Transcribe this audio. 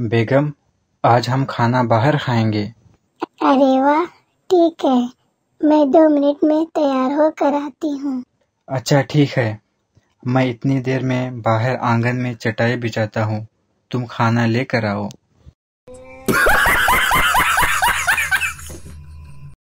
बेगम आज हम खाना बाहर खाएंगे अरे वाह ठीक है मैं दो मिनट में तैयार होकर आती हूँ अच्छा ठीक है मैं इतनी देर में बाहर आंगन में चटाई बिछाता हूँ तुम खाना लेकर आओ